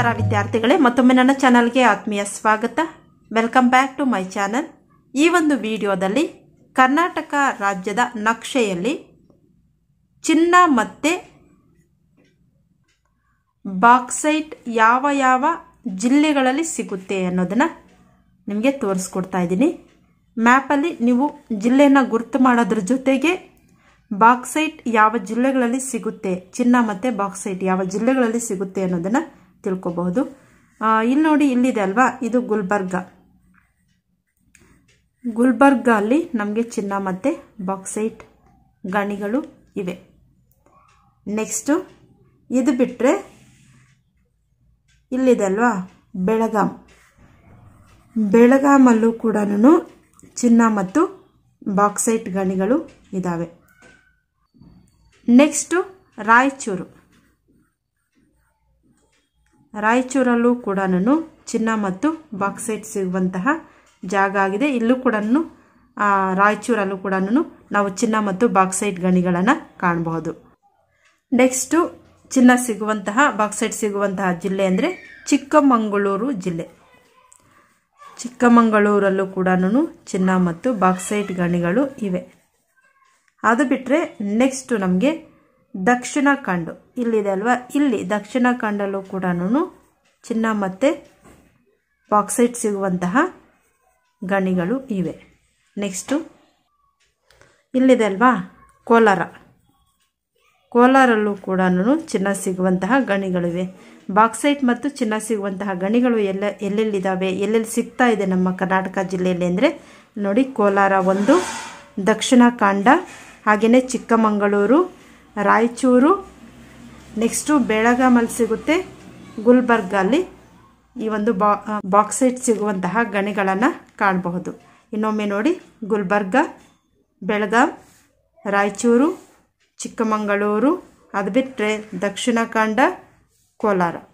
ನಮಸ್ಕಾರ ವಿದ್ಯಾರ್ಥಿಗಳೇ ಮತ್ತೊಮ್ಮೆ ನನ್ನ ಚಾನಲ್ಗೆ ಆತ್ಮೀಯ ಸ್ವಾಗತ welcome back to my channel ಈ ಒಂದು ವಿಡಿಯೋದಲ್ಲಿ ಕರ್ನಾಟಕ ರಾಜ್ಯದ ನಕ್ಷೆಯಲ್ಲಿ ಚಿನ್ನ ಮತ್ತು ಬಾಕ್ಸೈಟ್ ಯಾವ ಯಾವ ಜಿಲ್ಲೆಗಳಲ್ಲಿ ಸಿಗುತ್ತೆ ಅನ್ನೋದನ್ನು ನಿಮಗೆ ತೋರಿಸ್ಕೊಡ್ತಾ ಇದ್ದೀನಿ ಮ್ಯಾಪಲ್ಲಿ ನೀವು ಜಿಲ್ಲೆಯನ್ನು ಗುರುತು ಮಾಡೋದ್ರ ಜೊತೆಗೆ ಬಾಕ್ಸೈಟ್ ಯಾವ ಜಿಲ್ಲೆಗಳಲ್ಲಿ ಸಿಗುತ್ತೆ ಚಿನ್ನ ಮತ್ತು ಬಾಕ್ಸೈಟ್ ಯಾವ ಜಿಲ್ಲೆಗಳಲ್ಲಿ ಸಿಗುತ್ತೆ ಅನ್ನೋದನ್ನು ತಿಳ್ಕೊಬಹುದು ಇಲ್ಲಿ ನೋಡಿ ಇಲ್ಲಿದೆ ಅಲ್ವಾ ಇದು ಗುಲ್ಬರ್ಗ ಗುಲ್ಬರ್ಗ ಅಲ್ಲಿ ನಮಗೆ ಚಿನ್ನ ಮತ್ತು ಬಾಕ್ಸೈಟ್ ಗಣಿಗಳು ಇವೆ ನೆಕ್ಸ್ಟು ಇದು ಬಿಟ್ಟರೆ ಇಲ್ಲಿದೆ ಅಲ್ವಾ ಬೆಳಗಾಂ ಬೆಳಗಾಮಲ್ಲೂ ಕೂಡ ಚಿನ್ನ ಮತ್ತು ಬಾಕ್ಸೈಟ್ ಗಣಿಗಳು ಇದ್ದಾವೆ ನೆಕ್ಸ್ಟು ರಾಯಚೂರು ರಾಯಚೂರಲ್ಲೂ ಕೂಡ ಚಿನ್ನ ಮತ್ತು ಬಾಕ್ಸೈಟ್ ಸಿಗುವಂತಹ ಜಾಗ ಆಗಿದೆ ಇಲ್ಲೂ ಕೂಡ ರಾಯಚೂರಲ್ಲೂ ಕೂಡ ನಾವು ಚಿನ್ನ ಮತ್ತು ಬಾಕ್ಸೈಟ್ ಗಣಿಗಳನ್ನು ಕಾಣಬಹುದು ನೆಕ್ಸ್ಟು ಚಿನ್ನ ಸಿಗುವಂತಹ ಬಾಕ್ಸೈಟ್ ಸಿಗುವಂತಹ ಜಿಲ್ಲೆ ಅಂದರೆ ಚಿಕ್ಕಮಗಳೂರು ಜಿಲ್ಲೆ ಚಿಕ್ಕಮಗಳೂರಲ್ಲೂ ಕೂಡ ಚಿನ್ನ ಮತ್ತು ಬಾಕ್ಸೈಟ್ ಗಣಿಗಳು ಇವೆ ಅದು ಬಿಟ್ಟರೆ ನೆಕ್ಸ್ಟು ನಮಗೆ ದಕ್ಷಿಣ ಕಂಡು ಇಲ್ಲಿದೆ ಅಲ್ವಾ ಇಲ್ಲಿ ದಕ್ಷಿಣ ಕಂಡಲ್ಲೂ ಕೂಡ ಚಿನ್ನ ಮತ್ತು ಬಾಕ್ಸೈಟ್ ಸಿಗುವಂತಹ ಗಣಿಗಳು ಇವೆ ನೆಕ್ಸ್ಟು ಇಲ್ಲಿದೆ ಅಲ್ವಾ ಕೋಲಾರ ಕೋಲಾರಲ್ಲೂ ಕೂಡ ಚಿನ್ನ ಸಿಗುವಂತಹ ಗಣಿಗಳಿವೆ ಬಾಕ್ಸೈಟ್ ಮತ್ತು ಚಿನ್ನ ಸಿಗುವಂತಹ ಗಣಿಗಳು ಎಲ್ಲ ಎಲ್ಲೆಲ್ಲಿದ್ದಾವೆ ಎಲ್ಲೆಲ್ಲಿ ಸಿಗ್ತಾ ಇದೆ ನಮ್ಮ ಕರ್ನಾಟಕ ಜಿಲ್ಲೆಯಲ್ಲಿ ಅಂದರೆ ನೋಡಿ ಕೋಲಾರ ಒಂದು ದಕ್ಷಿಣ ಕಾಂಡ ಹಾಗೆಯೇ ಚಿಕ್ಕಮಗಳೂರು ರಾಯಚೂರು ನೆಕ್ಸ್ಟು ಬೆಳಗಾಮಲ್ಲಿ ಸಿಗುತ್ತೆ ಗುಲ್ಬರ್ಗಲ್ಲಿ ಈ ಒಂದು ಬಾ ಬಾಕ್ಸೈಟ್ ಸಿಗುವಂತಹ ಗಣಿಗಳನ್ನು ಕಾಣಬಹುದು ಇನ್ನೊಮ್ಮೆ ನೋಡಿ ಗುಲ್ಬರ್ಗ ಬೆಳಗಾಂ ರಾಯಚೂರು ಚಿಕ್ಕಮಗಳೂರು ಅದು ಬಿಟ್ಟರೆ ದಕ್ಷಿಣ ಕಾಂಡ ಕೋಲಾರ